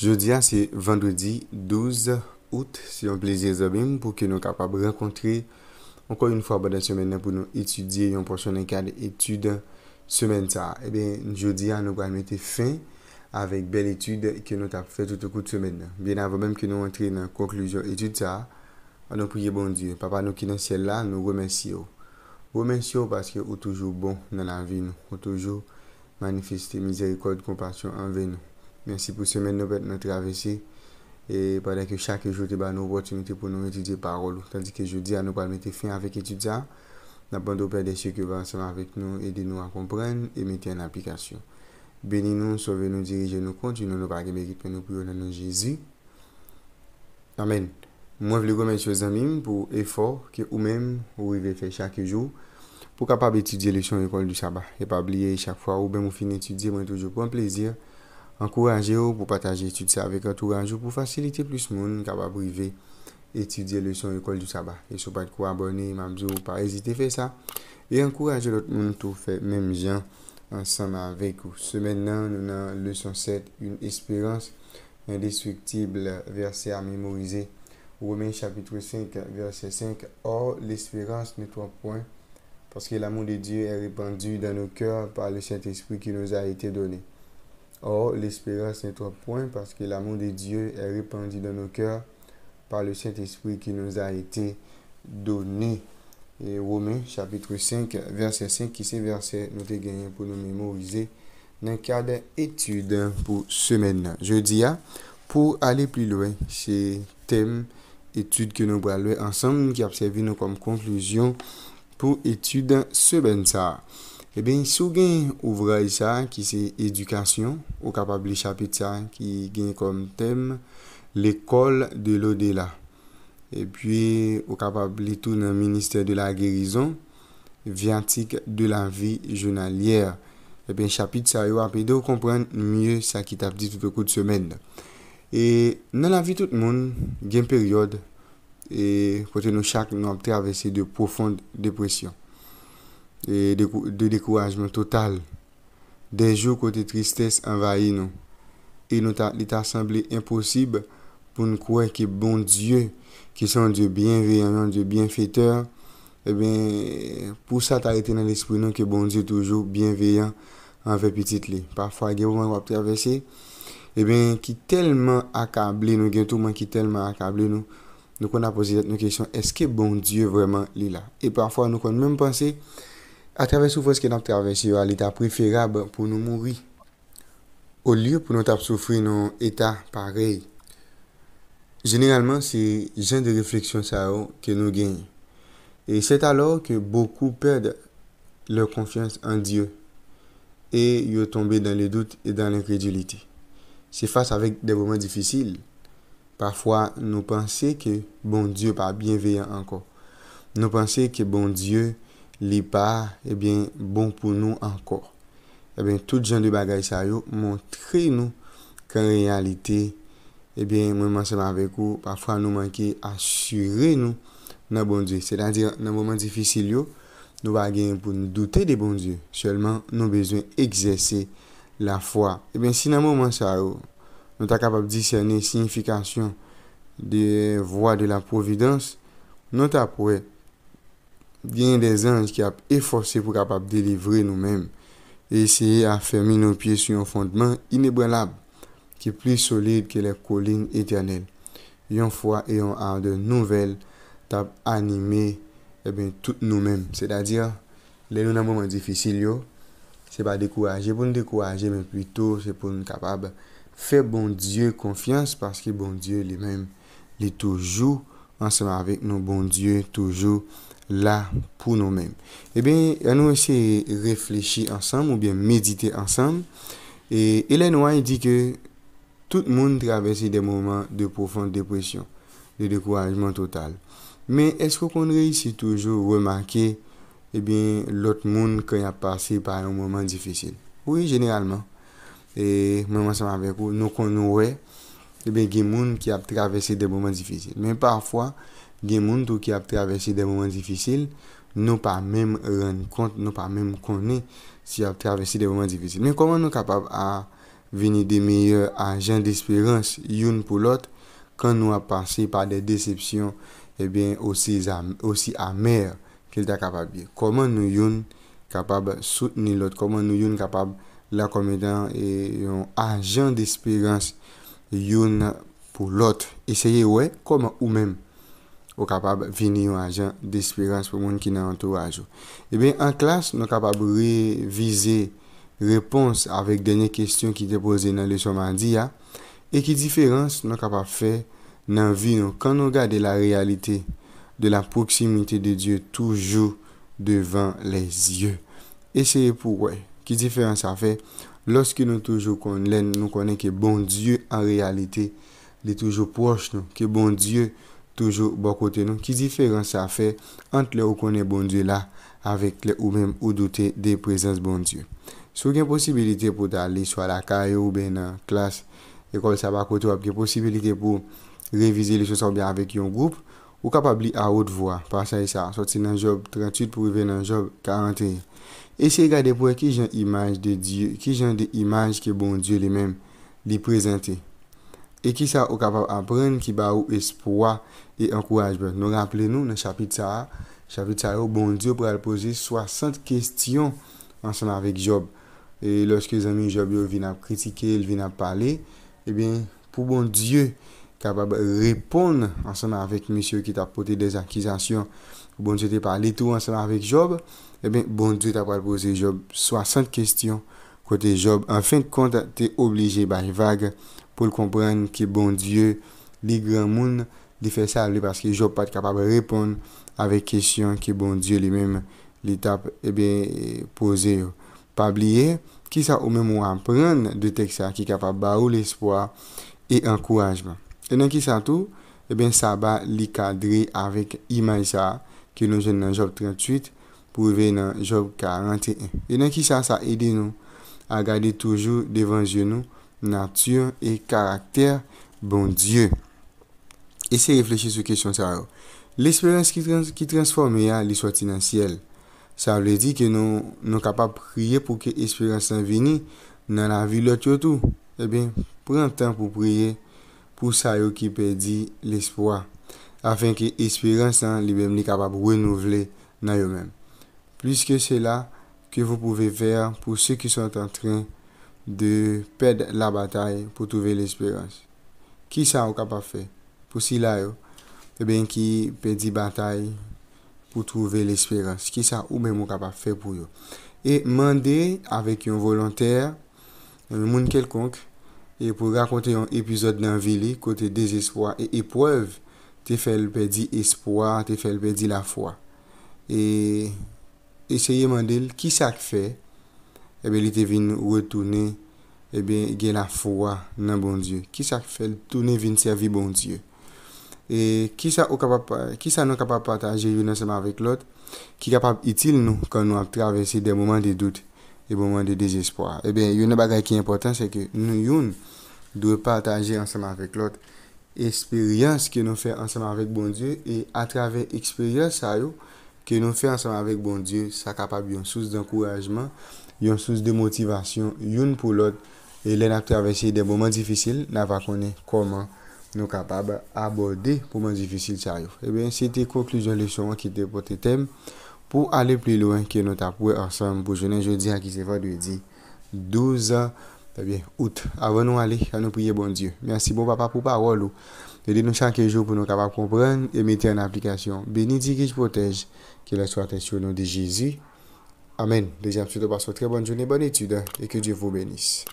Jodia, se vendredi 12 out, se yon plezier zobim pou ke nou kapab renkontre, ankon yon fwa banan semen nan pou nou etudye yon porsyon nan kade etude semen ta. E ben, jodia nou gwa anmete fin avèk bel etude ke nou tap fè toute kout semen nan. Bien avèm ke nou antre nan konkluzyon etude ta, an nou priye bon diyo. Papa nou ki nan sè la, nou remensiyo. Remensiyo paske ou toujou bon nan avè nou, ou toujou manifestè mizerikòd kompasyon anvè nou. Mersi pou semen nou pet nou travesi E padèk yo chak yo jote ba nou potimite pou nou etudye parol Tandik yo jodi a nou pal mette fin avèk etudya Napan do pedesye ke ba ansama avèk nou Ede nou akomprene E mette an aplikasyon Beni nou, sove nou dirije nou konti Nou nou bagi merite pen nou pou yo nan nou jizi Amen Mwen vle gome chwe zanmim pou efor Ke ou men ou vive fe chak yo Pou kapab etudye leksyon ekol du sabah E pabliye chak fwa ou ben mou fin etudye Mwen toujou kon plezir Ankouraje ou pou pataje etude sa avek an tou anjou pou fasilite plus moun kaba brive etude le son yukol du saba. Esho pat kou abone, mamzou ou pa, ezite fe sa. E ankouraje lot moun tou fe mem jan ansanm avek ou. Se men nan nou nan le son set, yon espirans indeswiktible verse a memorize. Ou men chapitre 5 verse 5. Or, l'espirans ne tou anpouen, paske l'amou de Diyo e repandu dan nou kòr pa le set espri ki nou a ete doni. Or, l'espérance n'est trois points parce que l'amour de Dieu est répandu dans nos cœurs par le Saint-Esprit qui nous a été donné. Et Romain, chapitre 5, verset 5, qui s'est versé, nous a été gagné pour nous mémoriser dans quatre études pour semaine. Je dis ya, pour aller plus loin, c'est thème études que nous voyons ensemble, qui a observé nous comme conclusion pour études ce ben ça. E ben sou gen ouvra y sa ki se edukasyon, ou kapabli chapit sa ki gen kom tem l'ekol de l'Odela. E pi ou kapabli tou nan Ministè de la Gerizon, Viantik de la Vi Jounalier. E eh ben chapit sa yo apè de ou komprenn miye sa ki tap dit vèkou de semen. E nan la vi tout moun gen peryode, kote nou chak nan travesse de profonde depresyon. E de dekouajman total. Dejou kote tristesse envaye nou. E nou ta sembli imposib pou nou kouè ki bon dieu ki san dieu bienveyan, dieu bienfeteur, e pou sa ta lete nan l'espri nou ki bon dieu toujou bienveyan an vepetit li. Parfwa gen pou man wapte avese, e ben ki telman akabli nou, gen tou man ki telman akabli nou, nou kon aposite nou kesyon, eske bon dieu vreman li la? E parfwa nou kon menm pase Atraves sou foske nan travese yo al eta preferab pou nou mouri. Ou liyo pou nou tap soufri nou eta parey. Genelman se jen de refleksyon sa ou ke nou genye. E set alor ke boku perde lor konfians an Diyo. E yo tombe dan le dout e dan l'inkredulite. Se fase avek devoman difisil. Parfwa nou panse ke bon Diyo pa bienveyan anko. Nou panse ke bon Diyo. li pa, ebyen, eh bon pou nou ankor. Ebyen, eh tout jen de bagay sa yo, montre nou kan realite, ebyen, eh mwen man seman vek ou, pafwa nou manke asyre nou nan bon die. Seda dir, nan mwen man difisil yo, nou bagay pou nou doute de bon die. Syeleman, nou bezwen egzese la fwa. Ebyen, si nan mwen man sa yo, nou ta kapap disyane signifikasyon de vwa de la providans, nou ta pou e genye de zanj ki ap e fosye pou kapap delivre nou men, e isye a fermi nou piye sou yon fondman inebrelab, ki pli solide ke le kolin eternel. Yon fwa e yon ar de nouvel tap anime e eh ben tout nou men. Se da dira, le nou nan mouman difisil yo, se pa dekouaje, pou nou dekouaje men plito, se pou nou kapab fe bon Diyo konfians, paske bon Diyo li men, li toujou ansenwa avik nou bon Diyo toujou là pour nous-mêmes. Eh bien, nous aussi réfléchir ensemble ou bien méditer ensemble. Et Hélène White dit que tout le monde traverse des moments de profonde dépression, de découragement total. Mais est-ce qu'on réussit toujours remarquer eh bien, l'autre monde quand il a passé par un moment difficile? Oui, généralement. Et moi ensemble avec vous, nous ouais. Ebe, gen moun ki ap travesi de mouman difisil. Men, parfwa, gen moun tou ki ap travesi de mouman difisil, nou pa men ren kont, nou pa men konen si ap travesi de mouman difisil. Men, koman nou kapab a veni de meye ajan disperans yon eh, pou lot, kan nou ap pase par de disepsyon, ebe, osi amer, kel ta kapab bi. Koman nou yon kapab souteni lot, koman nou yon kapab la komedan e yon ajan disperans, yon pou lot. Eseye wè, koman ou men ou kapab vini yon ajan d'espirans pou moun ki nan entourage ou. Eben, an klas nou kapab revize repons avèk denye kestyon ki te pose nan le somandiya e ki diferans nou kapab fè nan vi nou. Kan nou gade la realite de la proksimite de Diyo toujou devan les yon. Eseye pou wè, ki diferans a fè. loske nou toujou konnen, nou konnen ki bon Diyou an realite li toujou proche nou, ki bon Diyou toujou bo kote nou, ki diferans sa fe ant le ou konnen bon Diyou la avek le ou men ou dote de prezans bon Diyou. Sou gen posibilite pou da li swa la kare ou ben klas ekol sa bako tou ap gen posibilite pou revize li sou sa ou ben avek yon goup Ou kapab li a out vwa. Pasay sa. Soti nan Job 38 pou revè nan Job 41. E se y gade pou e ki jan imaj de Diyo. Ki jan de imaj ki bon Diyo li men. Li prezente. E ki sa ou kapab apren. Ki ba ou espwa. E an kouajbe. Nou rample nou nan chapit sa. Chapit sa ou bon Diyo pou al pose 60 kestyon. Anseman avik Job. E loske zanmi Job yo vin ap kritike. El vin ap pale. E eh ben pou bon Diyo. kapab repon anseman avèk misyo ki ta potè des akizasyon, bonjou te pali tou anseman avèk Job, e eh ben, bonjou ta potè pose Job 60 kestyon kote Job, anfen konta te oblije bali vage pou l kompren ki bonjou li gran moun, li fè sa avli paske Job pati kapab repon avèk kestyon ki bonjou li mèm li ta pose pabliye, ki sa ou mèmou anpren de teksa ki kapab ba ou l espoi e ankourajman. E nan ki sa tou, e eh ben sa ba li kadri avik iman sa ki nou jen nan Job 38 pou ve nan Job 41. E nan ki sa sa edi nou a gade toujou devan jen nou natyon e karakter bon Diyo. Ese refleche sou kesyon sa yo. L'esperans ki transforme ya li swati nan siel. Sa vle di ke nou kapap priye pou ke esperans san vini nan la vilot yo tou. E eh ben pren tan pou priye. pou sa yo ki pedi l'espoi, afin ki espirans nan libe mni kapap renouvle nan yo men. Pliske se la ke vou pouve ver pou se ki son tentren de ped la batay pou touve l'espirans. Ki sa ou kapap fe? Pou si la yo, te eh ben ki pedi batay pou touve l'espirans. Ki sa ou men mou kapap fe pou yo? E mande avek yon volante, moun kelkonk, E pou rakote yon epizod nan vile, kote dezespoi e epwev, te fel pedi espoi, te fel pedi la fwa. E eseye mandel, ki sa ke fe, ebe li te vin retoune, ebe gen la fwa nan bon Diyo. Ki sa ke fe, toune vin servie bon Diyo. E ki sa nou kapap pataje vin nasema avik lot, ki kapap itil nou kon nou ap travesi den mouman de douti. E bonman de dezespoar. E ben yon bagay ki important se ke nou yon dwe pataje anseman vek lot. Eksperyans ki nou fe anseman vek bon die. E a trave eksperyans sa yo. Ki nou fe anseman vek bon die. Sa kapab yon sous de ankorajman. Yon sous de motivasyon yon pou lot. E lè na travesye de bonman difisil. Na va konen koman nou kapab aborde pouman difisil sa yo. E ben se te konkluzyon leson wakite potetem. Pour aller plus loin que nous tapons ensemble pour jeûner jeudi à qui c'est vendredi 12 eh août. Avant nous aller, à nous prier bon Dieu. Merci bon papa pour parole. Aidez nous chaque jour pour nous capables comprendre et mettre en application. Béni je protège, Que la soit sur au nom de Jésus. Amen. Déjà, je vous passe très bonne journée, bonne étude hein, et que Dieu vous bénisse.